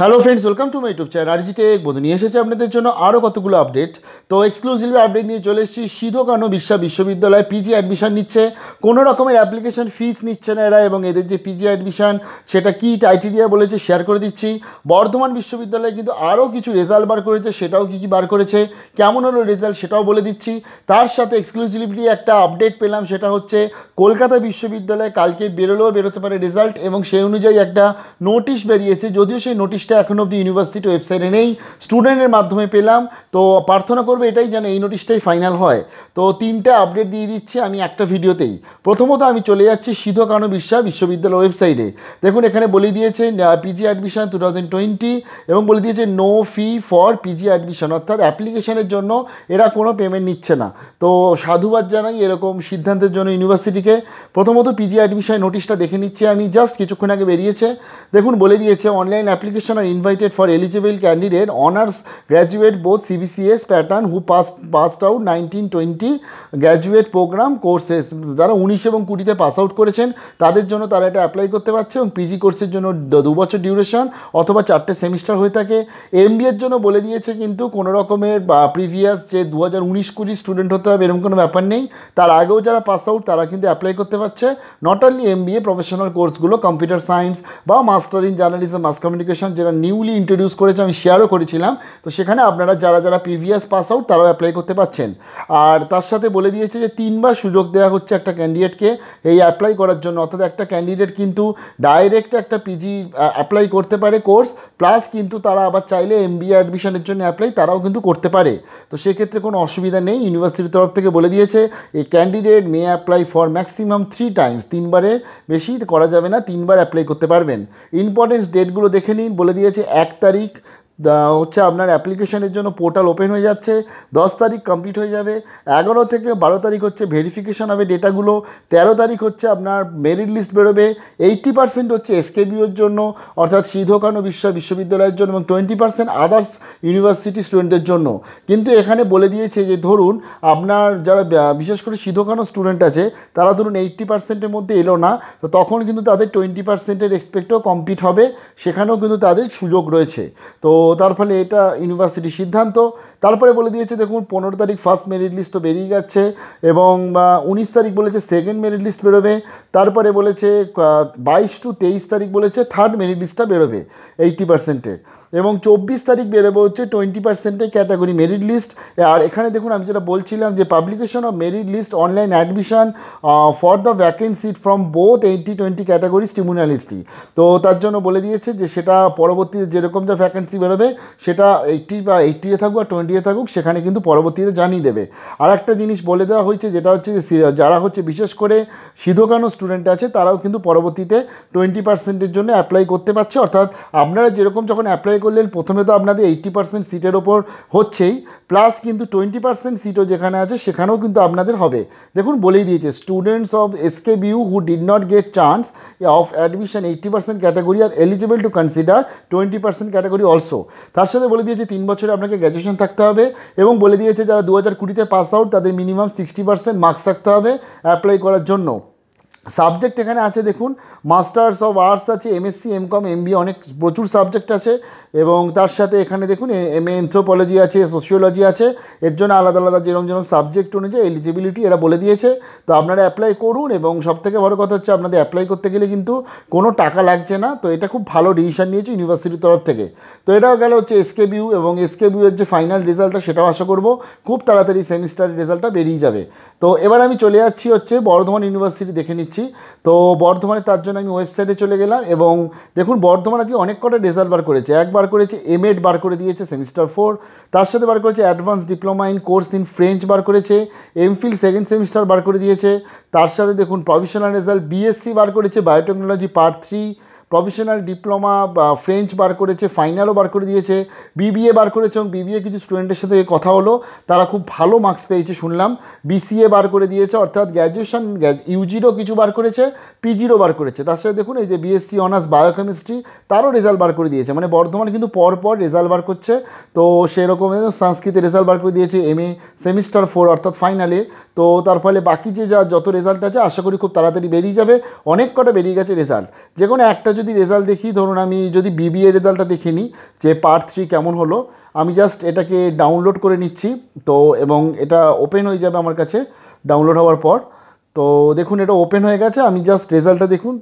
hello friends welcome to my YouTube channel আর tech বন্ধু নিয়ে এসেছে আপনাদের জন্য আরও কতগুলো আপডেট তো এক্সক্লুসিভলি আপডেট নিয়ে চলে এসেছি কানু বিশ্বা বিশ্ববিদ্যালয়ে পিজি অ্যাডমিশান নিচ্ছে কোনো রকমের অ্যাপ্লিকেশান ফিস নিচ্ছে না এরা এবং এদের যে পিজি অ্যাডমিশান সেটা কী টাইটেরিয়া বলেছে শেয়ার করে দিচ্ছি বর্ধমান বিশ্ববিদ্যালয়ে কিন্তু আরও কিছু রেজাল্ট বার করেছে সেটাও কী কী বার করেছে কেমন হলো রেজাল্ট সেটাও বলে দিচ্ছি তার সাথে এক্সক্লুসিভলি একটা আপডেট পেলাম সেটা হচ্ছে কলকাতা বিশ্ববিদ্যালয়ে কালকে বেরোলেও বেরোতে পারে রেজাল্ট এবং সেই অনুযায়ী একটা নোটিশ বেরিয়েছে যদিও সেই নোটিশ নোটিশটা এখন অব্দি ইউনিভার্সিটি ওয়েবসাইটে নেই স্টুডেন্টের মাধ্যমে পেলাম তো প্রার্থনা করবে এটাই যেন এই নোটিশটাই ফাইনাল হয় তো তিনটা আপডেট দিয়ে দিচ্ছি আমি একটা ভিডিওতেই প্রথমত আমি চলে যাচ্ছি সিধু কানু বিশ্বা বিশ্ববিদ্যালয় ওয়েবসাইটে দেখুন এখানে বলে দিয়েছে PG admission two thousand twenty এবং বলে দিয়েছে no fee for PG admission অর্থাৎ অ্যাপ্লিকেশনের জন্য এরা কোনো পেমেন্ট নিচ্ছে না তো সাধুবাদ জানাই এরকম সিদ্ধান্তের জন্য ইউনিভার্সিটিকে প্রথমত পিজি অ্যাডমিশন নোটিশটা দেখে নিচ্ছি আমি জাস্ট কিছুক্ষণ আগে বেরিয়েছে দেখুন বলে দিয়েছে online application are invited for eligible candidate honors graduate both pattern who pass passed out nineteen twenty graduate program courses যারা উনিশ এবং কুড়িতে পাস আউট করেছেন তাদের জন্য তারা এটা অ্যাপ্লাই করতে পারছে এবং পিজি কোর্সের জন্য দু বছর ডিউরেশন অথবা চারটে সেমিস্টার হয়ে থাকে এমবিএর জন্য বলে দিয়েছে কিন্তু কোনো রকমের বা প্রিভিয়াস যে দু হাজার উনিশ কুড়ি স্টুডেন্ট হতে হবে এরকম কোনো ব্যাপার নেই তার আগেও যারা পাস আউট তারা কিন্তু অ্যাপ্লাই করতে পারছে নট অনলি এ প্রফেশনাল কোর্সগুলো কম্পিউটার সায়েন্স বা master in journalism mass communication যেটা যারা নিউলি ইন্ট্রোডিউস করেছে আমি শেয়ারও করেছিলাম তো সেখানে আপনারা যারা যারা প্রিভিয়াস পাস আউট তারাও অ্যাপ্লাই করতে পারছেন আর তার সাথে বলে দিয়েছে যে তিনবার সুযোগ দেওয়া হচ্ছে একটা ক্যান্ডিডেটকে এই অ্যাপ্লাই করার জন্য অর্থাৎ একটা ক্যান্ডিডেট কিন্তু ডাইরেক্ট একটা পিজি অ্যাপ্লাই করতে পারে কোর্স প্লাস কিন্তু তারা আবার চাইলে এমবিএ অ্যাডমিশনের জন্য অ্যাপ্লাই তারাও কিন্তু করতে পারে তো সেক্ষেত্রে কোনো অসুবিধা নেই ইউনিভার্সিটির তরফ থেকে বলে দিয়েছে এই candidate may apply for maximum three times তিনবারের বেশি করা যাবে না তিনবার অ্যাপ্লাই করতে পারবেন ইম্পর্টেন্স ডেটগুলো দেখে নিন বলে বলে দিয়েছে এক তারিখ হচ্ছে আপনার অ্যাপ্লিকেশনের জন্য পোর্টাল ওপেন হয়ে যাচ্ছে দশ তারিখ কমপ্লিট হয়ে যাবে এগারো থেকে বারো তারিখ হচ্ছে ভেরিফিকেশান হবে ডেটাগুলো তেরো তারিখ হচ্ছে আপনার মেরিট লিস্ট বেরোবে এইটটি পার্সেন্ট হচ্ছে এসকেবিওর জন্য অর্থাৎ সিধোকানো বিশ্ব বিশ্ববিদ্যালয়ের জন্য এবং টোয়েন্টি পার্সেন্ট আদার্স ইউনিভার্সিটি স্টুডেন্টের জন্য কিন্তু এখানে বলে দিয়েছে যে ধরুন আপনার যারা বিশেষ করে সিধোকানো স্টুডেন্ট আছে তারা ধরুন এইট্টি পার্সেন্টের মধ্যে এলো না তো তখন কিন্তু তাদের টোয়েন্টি পার্সেন্টের এক্সপেক্টও কমপ্লিট হবে সেখানেও কিন্তু তাদের সুযোগ রয়েছে তো তার ফলে এটা ইউনিভার্সিটির সিদ্ধান্ত তারপরে বলে দিয়েছে দেখুন পনেরো তারিখ ফার্স্ট মেরিট লিস্ট তো বেরিয়ে যাচ্ছে এবং উনিশ তারিখ বলেছে সেকেন্ড মেরিট লিস্ট বেরোবে তারপরে বলেছে বাইশ টু তেইশ তারিখ বলেছে থার্ড মেরিট লিস্টটা বেরোবে এইটি পার্সেন্টের এবং চব্বিশ তারিখ বেরোবে হচ্ছে টোয়েন্টি পার্সেন্টের ক্যাটাগরি মেরিট লিস্ট আর এখানে দেখুন আমি যেটা বলছিলাম যে publication of merit list online admission for the vacant seat from both eighty twenty category স্টিমুনালিস্টি তো তার জন্য বলে দিয়েছে যে সেটা পরবর্তীতে যেরকম যা ভ্যাকেন্সি বেরোবে হবে সেটা এইটটি বা এইটটিতে থাকুক বা টোয়েন্টিতে থাকুক সেখানে কিন্তু পরবর্তীতে জানিয়ে দেবে আর একটা জিনিস বলে দেওয়া হয়েছে যেটা হচ্ছে যে যারা হচ্ছে বিশেষ করে সিধোকানো স্টুডেন্ট আছে তারাও কিন্তু পরবর্তীতে টোয়েন্টি পার্সেন্টের জন্য অ্যাপ্লাই করতে পারছে অর্থাৎ আপনারা যেরকম যখন অ্যাপ্লাই করলেন প্রথমে তো আপনাদের এইটটি পার্সেন্ট সিটের ওপর হচ্ছেই প্লাস কিন্তু টোয়েন্টি পার্সেন্ট সিটও যেখানে আছে সেখানেও কিন্তু আপনাদের হবে দেখুন বলেই দিয়েছে students of SK BU who did not get chance of admission eighty percent category are eligible to consider twenty percent category also তার সাথে বলে দিয়েছে তিন বছরে আপনাকে গ্র্যাজুয়েশন থাকতে হবে এবং বলে দিয়েছে যারা দু হাজার কুড়িতে পাস আউট তাদের মিনিমাম সিক্সটি পার্সেন্ট মার্কস থাকতে হবে অ্যাপ্লাই করার জন্য সাবজেক্ট এখানে আছে দেখুন মাস্টার্স অফ আর্টস আছে এমএসসি এম কম এম অনেক প্রচুর সাবজেক্ট আছে এবং তার সাথে এখানে দেখুন এম এ এন্থ্রোপোলজি আছে সোশিওলজি আছে এর জন্য আলাদা আলাদা যেরকম যেরকম সাবজেক্ট অনুযায়ী এলিজিবিলিটি এরা বলে দিয়েছে তো আপনারা অ্যাপ্লাই করুন এবং সবথেকে বড় কথা হচ্ছে আপনাদের অ্যাপ্লাই করতে গেলে কিন্তু কোনো টাকা লাগছে না তো এটা খুব ভালো ডিসিশান নিয়েছে ইউনিভার্সিটির তরফ থেকে তো এটাও গেল হচ্ছে এসকে বিউ এবং এসকে বিউয়ের যে ফাইনাল রেজাল্টটা সেটাও আশা করব খুব তাড়াতাড়ি সেমিস্টারের রেজাল্টটা বেরিয়ে যাবে তো এবার আমি চলে যাচ্ছি হচ্ছে বর্ধমান ইউনিভার্সিটি দেখে নিচ্ছি দিচ্ছি তো বর্ধমানে তার জন্য আমি ওয়েবসাইটে চলে গেলাম এবং দেখুন বর্ধমান আজকে অনেক কটা রেজাল্ট বার করেছে এক বার করেছে এম এড বার করে দিয়েছে সেমিস্টার ফোর তার সাথে বার করেছে advance diploma in course in French বার করেছে এমফিল সেকেন্ড সেমিস্টার বার করে দিয়েছে তার সাথে দেখুন প্রফেশনাল রেজাল্ট বিএসসি বার করেছে biotechnology part three professional diploma French বার করেছে ফাইনালও বার করে দিয়েছে বিবিএ বার করেছে এবং বিবিএ কিছু স্টুডেন্টের সাথে কথা হলো তারা খুব ভালো মার্কস পেয়েছে শুনলাম বিসিএ বার করে দিয়েছে অর্থাৎ গ্র্যাজুয়েশন ইউজিরও কিছু বার করেছে পিজিরও বার করেছে তার সাথে দেখুন এই যে বিএসসি অনার্স বায়োকেমিস্ট্রি তারও রেজাল্ট বার করে দিয়েছে মানে বর্ধমান কিন্তু পর পর রেজাল্ট বার করছে তো সেরকম সংস্কৃতে রেজাল্ট বার করে দিয়েছে এম এ সেমিস্টার ফোর অর্থাৎ ফাইনালে তো তার ফলে বাকি যে যা যত রেজাল্ট আছে আশা করি খুব তাড়াতাড়ি বেরিয়ে যাবে অনেক কটা বেরিয়ে গেছে রেজাল্ট যে কোনো একটা যদি রেজাল্ট দেখি ধরুন আমি যদি বিবিএ রেজাল্টটা দেখে নিই যে পার্ট থ্রি কেমন হলো আমি জাস্ট এটাকে ডাউনলোড করে নিচ্ছি তো এবং এটা ওপেন হয়ে যাবে আমার কাছে ডাউনলোড হওয়ার পর তো দেখুন এটা ওপেন হয়ে গেছে আমি জাস্ট রেজাল্টটা দেখুন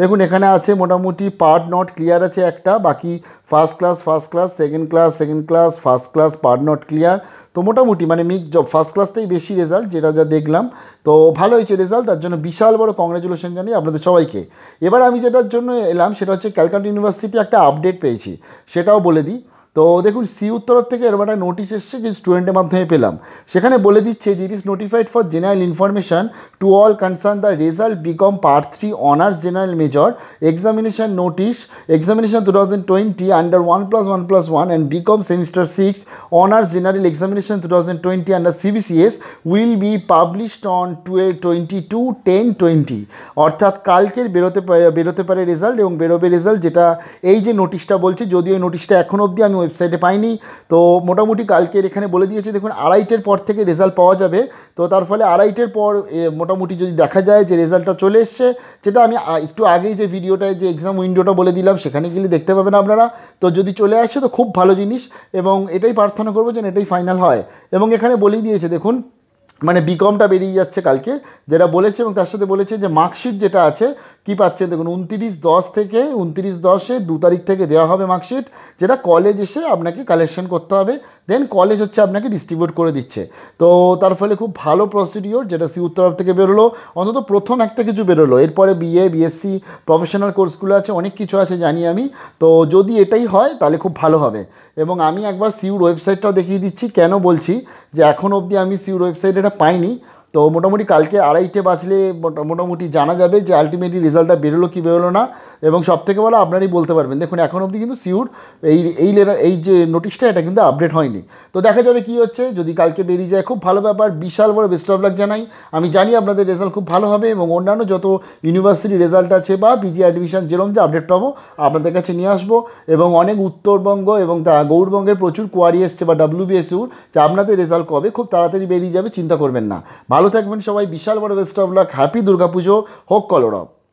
দেখুন এখানে আছে মোটামুটি পার্ট নট ক্লিয়ার আছে একটা বাকি first class first class second class second class first class part not clear তো মোটামুটি মানে মিক জব ফার্স্ট ক্লাসটাই বেশি রেজাল্ট যেটা যা দেখলাম তো ভালো হয়েছে রেজাল্ট তার জন্য বিশাল বড় কংগ্রাচুলেশন জানিয়ে আপনাদের সবাইকে এবার আমি যেটার জন্য এলাম সেটা হচ্ছে ক্যালকাটা ইউনিভার্সিটি একটা আপডেট পেয়েছি সেটাও বলে দিই তো দেখুন সি উত্তর থেকে এরকম একটা নোটিশ এসছে যে স্টুডেন্টের মাধ্যমে পেলাম সেখানে বলে দিচ্ছে যে it is notified for general information to all concern the result BCom part three honours general major examination notice examination two thousand twenty under one plus one plus one and BCom semester six honours general examination two thousand twenty under CBCS will be published on two twenty two ten twenty অর্থাৎ কালকের বেরোতে পারে বেরোতে পারে result এবং বেরোবে result যেটা এই যে নোটিশটা বলছে যদিও ওই নোটিশটা এখনও অবধি আমি ওয়েবসাইটে পাইনি তো মোটামুটি কালকের এখানে বলে দিয়েছে দেখুন আড়াইটের পর থেকে রেজাল্ট পাওয়া যাবে তো তার ফলে আড়াইটের পর মোটামুটি যদি দেখা যায় যে রেজাল্টটা চলে এসছে যেটা আমি একটু আগেই যে ভিডিওটায় যে এক্সাম উইন্ডোটা বলে দিলাম সেখানে গেলে দেখতে পাবেন আপনারা তো যদি চলে আসে তো খুব ভালো জিনিস এবং এটাই প্রার্থনা করবো যেন এটাই ফাইনাল হয় এবং এখানে বলেই দিয়েছে দেখুন মানে বিকমটা বেরিয়ে যাচ্ছে কালকে যেটা বলেছে এবং তার সাথে বলেছে যে মার্কশিট যেটা আছে কি পাচ্ছেন দেখুন উনত্রিশ দশ থেকে উনত্রিশ দশে দু তারিখ থেকে দেওয়া হবে মার্কশিট যেটা কলেজ এসে আপনাকে কালেকশন করতে হবে দেন কলেজ হচ্ছে আপনাকে ডিস্ট্রিবিউট করে দিচ্ছে তো তার ফলে খুব ভালো প্রসিডিওর যেটা সি তরফ থেকে বেরোলো অন্তত প্রথম একটা কিছু বেরোলো এরপরে বিএ বিএসসি প্রফেশনাল কোর্সগুলো আছে অনেক কিছু আছে জানি আমি তো যদি এটাই হয় তাহলে খুব ভালো হবে এবং আমি একবার সিউর ওয়েবসাইটটাও দেখিয়ে দিচ্ছি কেন বলছি যে এখন অবধি আমি সিউর ওয়েবসাইটের এটা পাইনি তো মোটামুটি কালকে আড়াইটে বাঁচলে মোটামুটি জানা যাবে যে আলটিমেটলি রেজাল্টটা বেরোলো কি বেরোলো না এবং সব থেকে ভালো আপনারই বলতে পারবেন দেখুন এখন অবধি কিন্তু সিউর এই এই লেটার এই যে নোটিশটা এটা কিন্তু আপডেট হয়নি তো দেখা যাবে কি হচ্ছে যদি কালকে বেরিয়ে যায় খুব ভালো ব্যাপার বিশাল বড় বেস্ট অফ লাক জানাই আমি জানি আপনাদের রেজাল্ট খুব ভালো হবে এবং অন্যান্য যত ইউনিভার্সিটি রেজাল্ট আছে বা পিজি অ্যাডমিশন যেরকম যে আপডেট পাবো আপনাদের কাছে নিয়ে আসবো এবং অনেক উত্তরবঙ্গ এবং তা গৌরবঙ্গের প্রচুর কোয়ারি এসছে বা ডাব্লিউবিএসইউর যে আপনাদের রেজাল্ট কবে খুব তাড়াতাড়ি বেরিয়ে যাবে চিন্তা করবেন না ভালো থাকবেন সবাই বিশাল বড় best of luck happy Durga Puja হোক কলরব